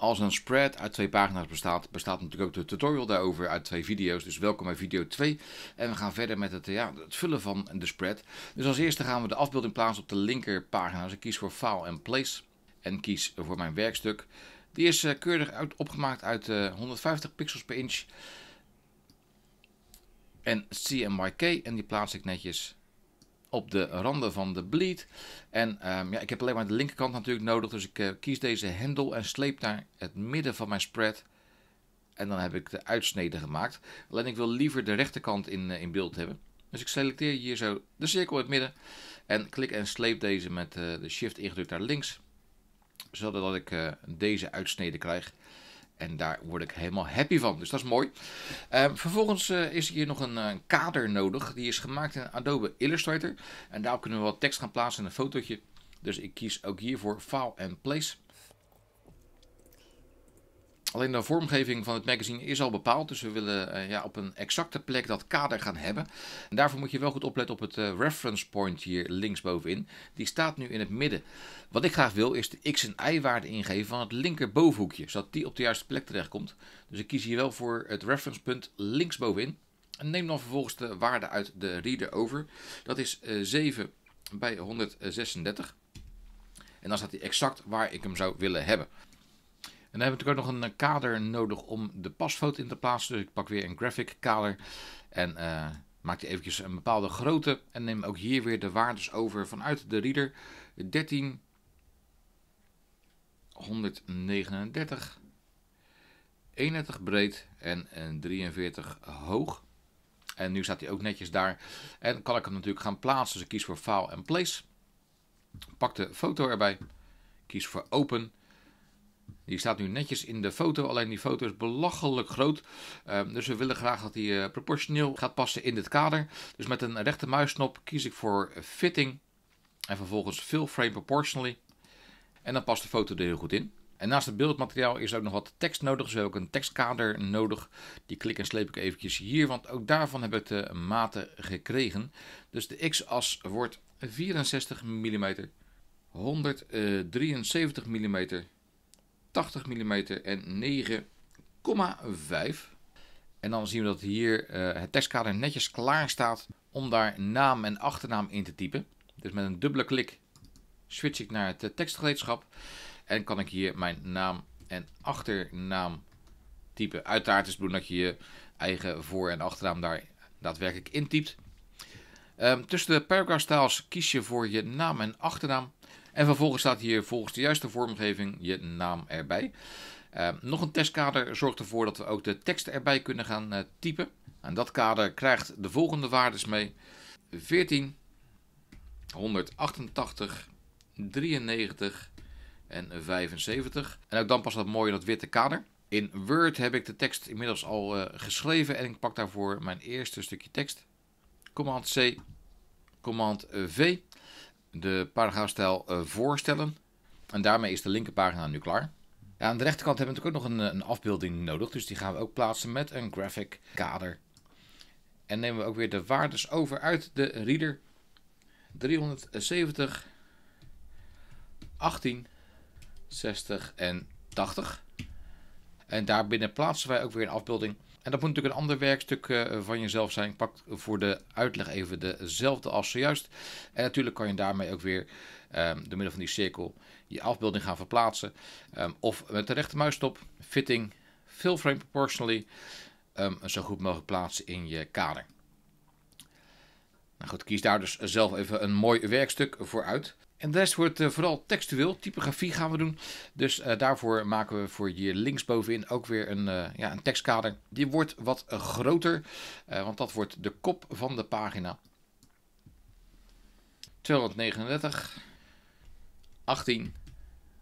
Als een spread uit twee pagina's bestaat, bestaat natuurlijk ook de tutorial daarover uit twee video's. Dus welkom bij video 2. En we gaan verder met het, ja, het vullen van de spread. Dus als eerste gaan we de afbeelding plaatsen op de linkerpagina. Dus ik kies voor File and Place en kies voor mijn werkstuk. Die is eh, keurig uit, opgemaakt uit 150 eh, pixels per inch. En CMYK en die plaats ik netjes op de randen van de bleed. En ehm, ja, ik heb alleen maar de linkerkant natuurlijk nodig. Dus ik eh, kies deze hendel en sleep naar het midden van mijn spread. En dan heb ik de uitsnede gemaakt. Alleen ik wil liever de rechterkant in, eh, in beeld hebben. Dus ik selecteer hier zo de cirkel in het midden. En klik en sleep deze met eh, de shift ingedrukt naar links. Zodat ik deze uitsnede krijg. En daar word ik helemaal happy van. Dus dat is mooi. Ehm, vervolgens eh, is hier nog een, eh, kader nodig. Die is gemaakt in Adobe Illustrator. En daar kunnen we wat tekst gaan plaatsen en een fotootje. Dus ik kies ook hiervoor File and Place. Alleen de vormgeving van het magazine is al bepaald. Dus we willen eh, ja, op een exacte plek dat kader gaan hebben. En daarvoor moet je wel goed opletten op het eh, reference point hier linksbovenin. Die staat nu in het midden. Wat ik graag wil is de x- en y-waarde ingeven van het linkerbovenhoekje. Zodat die op de juiste plek terecht komt. Dus ik kies hier wel voor het reference punt linksbovenin. En neem dan vervolgens de waarde uit de reader over. Dat is 7 eh, bij 136. En dan staat hij exact waar ik hem zou willen hebben. En dan heb ik natuurlijk ook nog een eh, kader nodig om de pasfoto in te plaatsen. Dus ik pak weer een graphic kader en eh, maak die eventjes een bepaalde grootte. En neem ook hier weer de waardes over vanuit de reader. 13, 139, 31 breed en 43 eh, hoog. En nu staat hij ook netjes daar. En kan ik hem natuurlijk gaan plaatsen. Dus ik kies voor File en Place. Pak de foto erbij. Kies voor Open. Die staat nu netjes in de foto, alleen die foto is belachelijk groot. Ehm, dus we willen graag dat die eh, proportioneel gaat passen in dit kader. Dus met een rechte muisknop kies ik voor fitting en vervolgens fill frame proportionally. En dan past de foto er heel goed in. En naast het beeldmateriaal is ook nog wat tekst nodig. Dus we hebben ook een tekstkader nodig. Die klik en sleep ik eventjes hier, want ook daarvan heb ik de eh, maten gekregen. Dus de x-as wordt 64 mm, 173 mm 80 mm en 9,5. En dan zien we dat hier eh, het tekstkader netjes klaar staat om daar naam en achternaam in te typen. Dus met een dubbele klik switch ik naar het tekstgereedschap. En kan ik hier mijn naam en achternaam typen. Uiteraard is het dat je je eigen voor- en achternaam daar daadwerkelijk intypt. Um, tussen de paragraph styles kies je voor je naam en achternaam. En vervolgens staat hier volgens de juiste vormgeving je naam erbij. Ehm, nog een testkader zorgt ervoor dat we ook de tekst erbij kunnen gaan eh, typen. En dat kader krijgt de volgende waardes mee. 14, 188, 93 en 75. En ook dan past dat mooi in dat witte kader. In Word heb ik de tekst inmiddels al eh, geschreven en ik pak daarvoor mijn eerste stukje tekst. Command C, Command V de paragraafstijl eh, voorstellen. En daarmee is de linkerpagina nu klaar. aan de rechterkant hebben we natuurlijk ook nog een, eh, een, afbeelding nodig. Dus die gaan we ook plaatsen met een graphic kader. En nemen we ook weer de waardes over uit de reader. 370, 18, 60 en 80. En daarbinnen plaatsen wij ook weer een afbeelding en dat moet natuurlijk een ander werkstuk eh, van jezelf zijn. pak voor de uitleg even dezelfde als zojuist. En natuurlijk kan je daarmee ook weer um, door middel van die cirkel je afbeelding gaan verplaatsen. Ehm, of met de rechte fitting, fill frame proportionally, ehm, zo goed mogelijk plaatsen in je kader. Nou goed, kies daar dus zelf even een mooi werkstuk voor uit. En de rest wordt eh, vooral textueel. Typografie gaan we doen. Dus eh, daarvoor maken we voor je linksbovenin ook weer een, eh, ja, een tekstkader. Die wordt wat groter, want dat wordt de kop van de pagina. 239, 18,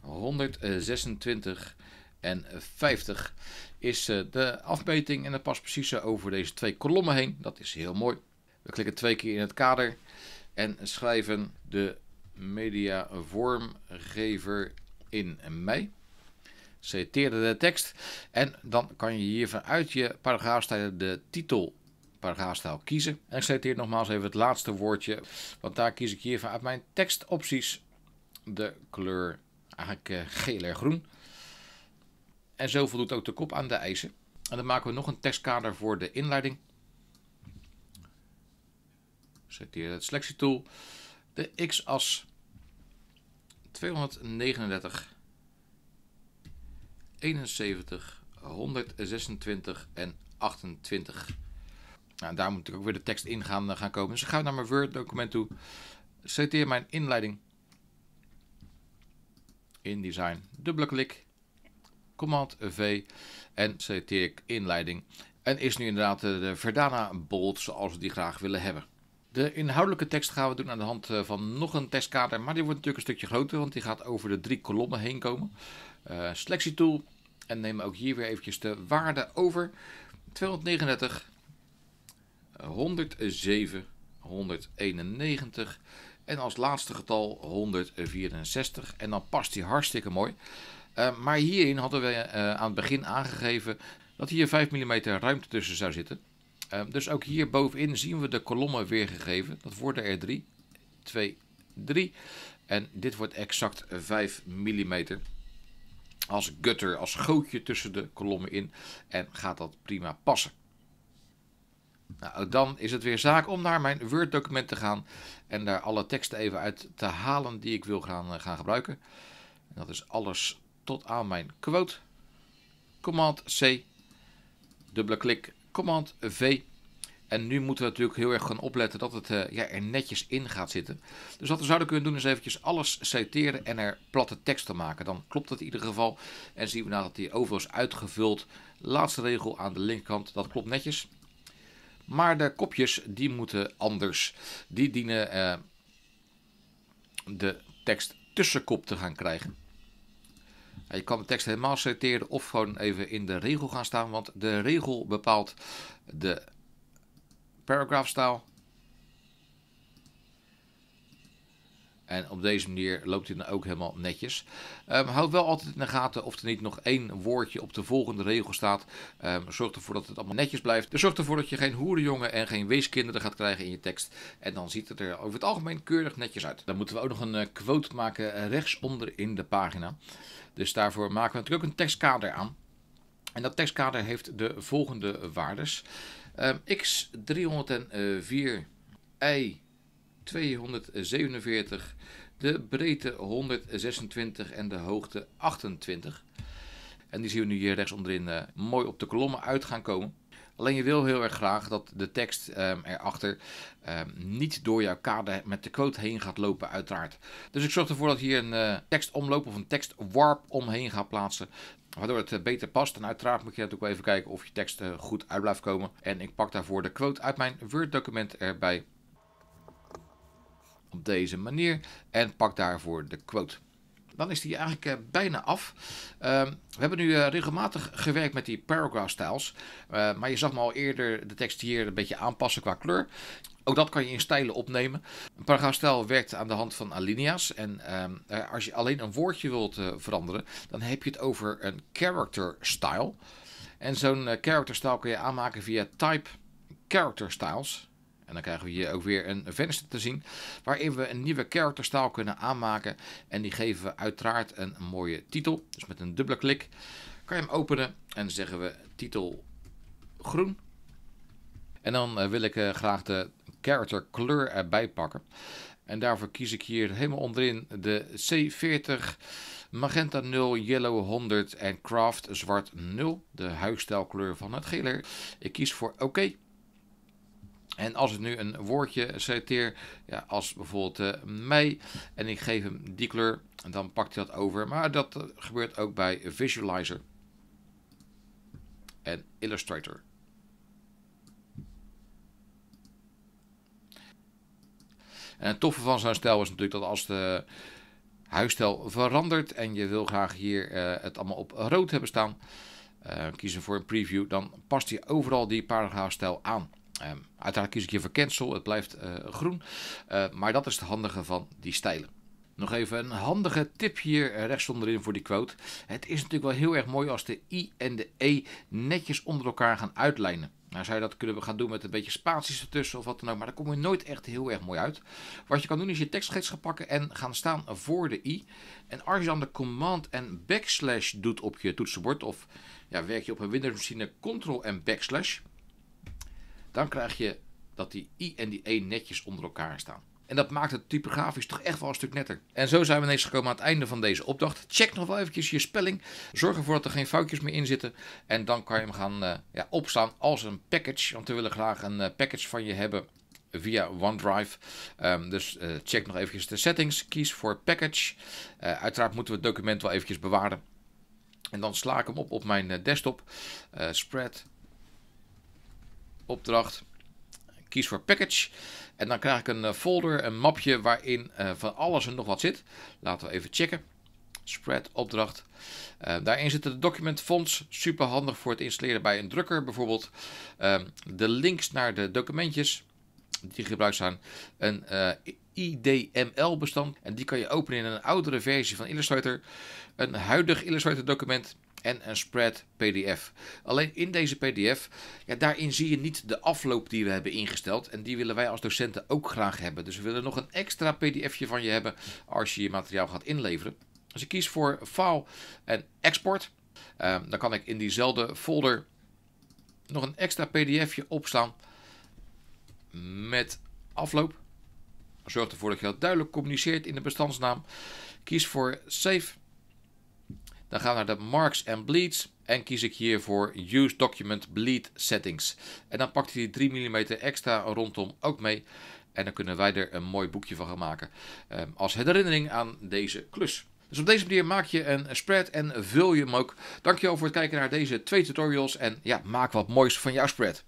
126 en 50 is de afmeting. En dat past precies over deze twee kolommen heen. Dat is heel mooi. We klikken twee keer in het kader en schrijven de media vormgever in mei. Citeerde de tekst. En dan kan je hier vanuit je paragraafstijl de titel paragraafstijl kiezen. En ik citeer nogmaals even het laatste woordje. Want daar kies ik hier vanuit mijn tekstopties de kleur eigenlijk eh, geel en groen. En zo voldoet ook de kop aan de eisen. En dan maken we nog een tekstkader voor de inleiding. Selecteer het selectietool de x-as 239, 71, 126 en 28. Nou, daar moet ik ook weer de tekst in gaan, eh, gaan komen. Dus ik ga naar mijn Word document toe. Citeer mijn inleiding. InDesign. Dubbele klik. Command V. En citeer ik inleiding. En is nu inderdaad eh, de Verdana Bold zoals we die graag willen hebben. De inhoudelijke tekst gaan we doen aan de hand eh, van nog een testkader, maar die wordt natuurlijk een stukje groter, want die gaat over de drie kolommen heen komen. Uh, eh, tool en nemen ook hier weer eventjes de waarde over. 239, 107, 191 en als laatste getal 164. En dan past die hartstikke mooi. Eh, maar hierin hadden we aan het begin aangegeven dat hier 5 mm ruimte tussen zou zitten. Ehm, dus ook hier bovenin zien we de kolommen weergegeven. Dat worden er 3, 2, 3. En dit wordt exact 5 mm als gutter, als gootje tussen de kolommen in. En gaat dat prima passen. Nou, dan is het weer zaak om naar mijn Word document te gaan en daar alle teksten even uit te halen die ik wil gaan, eh, gaan gebruiken. dat is alles tot aan mijn quote. Command C, dubbele klik Command V. En nu moeten we natuurlijk heel erg gaan opletten dat het eh, ja, er netjes in gaat zitten. Dus wat we zouden kunnen doen is eventjes alles citeren en er platte tekst te maken. Dan klopt dat in ieder geval. En zien we nadat nou dat die overal is uitgevuld. Laatste regel aan de linkerkant, dat klopt netjes. Maar de kopjes, die moeten anders. Die dienen eh, de tekst tussenkop te gaan krijgen. Je kan de tekst helemaal selecteren of gewoon even in de regel gaan staan, want de regel bepaalt de style. En op deze manier loopt dit dan ook helemaal netjes. Ehm, houd wel altijd in de gaten of er niet nog één woordje op de volgende regel staat. Ehm, zorg ervoor dat het allemaal netjes blijft. Dus zorg ervoor dat je geen hoerenjongen en geen weeskinderen gaat krijgen in je tekst. En dan ziet het er over het algemeen keurig netjes uit. Dan moeten we ook nog een eh, quote maken eh, rechtsonder in de pagina. Dus daarvoor maken we natuurlijk een tekstkader aan. En dat tekstkader heeft de volgende waardes. Ehm, X304 eh, Y 247, de breedte 126 en de hoogte 28. En die zien we nu hier rechts onderin eh, mooi op de kolommen uit gaan komen. Alleen je wil heel erg graag dat de tekst um, erachter ehm, niet door jouw kader met de quote heen gaat lopen uiteraard. Dus ik zorg ervoor dat hier een uh, eh, tekstomloop of een tekstwarp omheen gaat plaatsen. Waardoor het eh, beter past. En uiteraard moet je natuurlijk wel even kijken of je tekst goed uit blijft komen. En ik pak daarvoor de quote uit mijn Word document erbij op deze manier en pak daarvoor de quote. Dan is die eigenlijk eh, bijna af. Ehm, we hebben nu eh, regelmatig gewerkt met die paragraph styles. Eh, maar je zag me al eerder de tekst hier een beetje aanpassen qua kleur. Ook dat kan je in stijlen opnemen. Een paragraafstijl werkt aan de hand van alinea's. En ehm, als je alleen een woordje wilt veranderen, dan heb je het over een character style. En zo'n character style kun je aanmaken via type character styles. En dan krijgen we hier ook weer een venster te zien waarin we een nieuwe characterstaal kunnen aanmaken. En die geven we uiteraard een mooie titel. Dus met een dubbele klik kan je hem openen en zeggen we titel groen. En dan eh, wil ik eh, graag de character kleur erbij pakken. En daarvoor kies ik hier helemaal onderin de C40, Magenta 0, Yellow 100 en Craft zwart 0. De huisstijlkleur van het gele. Ik kies voor oké. En als ik nu een woordje selecteer, ja, als bijvoorbeeld uh, eh, mei, en ik geef hem die kleur, dan pakt hij dat over. Maar dat eh, gebeurt ook bij Visualizer en Illustrator. En het toffe van zo'n stijl is natuurlijk dat als de huisstijl verandert en je wil graag hier eh, het allemaal op rood hebben staan, uh, kiezen voor een preview, dan past hij overal die paragraafstijl aan. Ehm, uiteraard kies ik hier voor cancel, het blijft eh, groen. Eh, maar dat is het handige van die stijlen. Nog even een handige tip hier eh, rechtsonderin voor die quote. Het is natuurlijk wel heel erg mooi als de I en de E netjes onder elkaar gaan uitlijnen. Nou zou je dat kunnen gaan doen met een beetje spaties ertussen of wat dan ook. Maar dan kom je nooit echt heel erg mooi uit. Wat je kan doen is je tekstgids gaan pakken en gaan staan voor de i. En als je dan de command en backslash doet op je toetsenbord. Of ja, werk je op een Windows machine control en backslash dan krijg je dat die I en die E netjes onder elkaar staan. En dat maakt het typografisch toch echt wel een stuk netter. En zo zijn we ineens gekomen aan het einde van deze opdracht. Check nog wel eventjes je spelling. Zorg ervoor dat er geen foutjes meer in zitten. En dan kan je hem gaan uh, ja, opslaan als een package. Want we willen graag een eh, package van je hebben via OneDrive. Ehm, dus eh, check nog eventjes de settings. Kies voor package. uiteraard moeten we het document wel eventjes bewaren. En dan sla ik hem op op mijn desktop. spread opdracht. Kies voor package. En dan krijg ik een eh, folder, een mapje waarin eh, van alles en nog wat zit. Laten we even checken. Spread opdracht. Eh, daarin zitten de document fonts. Super handig voor het installeren bij een drukker bijvoorbeeld. Ehm, de links naar de documentjes die gebruikt zijn. Een IDML bestand. En die kan je openen in een oudere versie van Illustrator. Een huidig Illustrator document en een spread PDF. Alleen in deze PDF, ja, daarin zie je niet de afloop die we hebben ingesteld. En die willen wij als docenten ook graag hebben. Dus we willen nog een extra PDFje van je hebben als je je materiaal gaat inleveren. Dus ik kies voor file en export. Ehm, dan kan ik in diezelfde folder nog een extra PDFje opslaan met afloop. Zorg ervoor dat je dat duidelijk communiceert in de bestandsnaam. Kies voor save. Dan gaan we naar de Marks and Bleeds. En kies ik hier voor Use Document Bleed Settings. En dan pakt hij die 3 mm extra rondom ook mee. En dan kunnen wij er een mooi boekje van gaan maken. Ehm, als herinnering aan deze klus. Dus op deze manier maak je een spread en vul je hem ook. Dankjewel voor het kijken naar deze twee tutorials. En ja, maak wat moois van jouw spread.